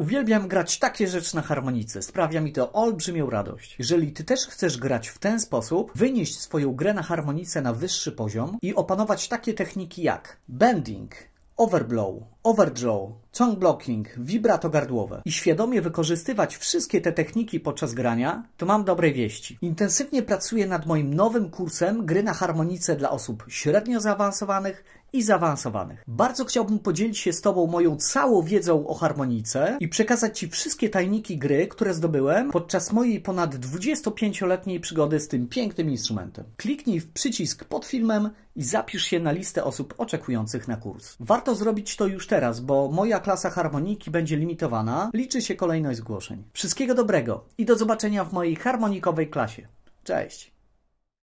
Uwielbiam grać takie rzeczy na harmonice. Sprawia mi to olbrzymią radość. Jeżeli ty też chcesz grać w ten sposób, wynieść swoją grę na harmonice na wyższy poziom i opanować takie techniki jak bending, overblow, overdraw, tongue blocking, vibrato gardłowe i świadomie wykorzystywać wszystkie te techniki podczas grania, to mam dobre wieści. Intensywnie pracuję nad moim nowym kursem gry na harmonice dla osób średnio zaawansowanych i zaawansowanych. Bardzo chciałbym podzielić się z Tobą moją całą wiedzą o harmonice i przekazać Ci wszystkie tajniki gry, które zdobyłem podczas mojej ponad 25-letniej przygody z tym pięknym instrumentem. Kliknij w przycisk pod filmem i zapisz się na listę osób oczekujących na kurs. Warto zrobić to już teraz, bo moja klasa harmoniki będzie limitowana, liczy się kolejność zgłoszeń. Wszystkiego dobrego i do zobaczenia w mojej harmonikowej klasie. Cześć!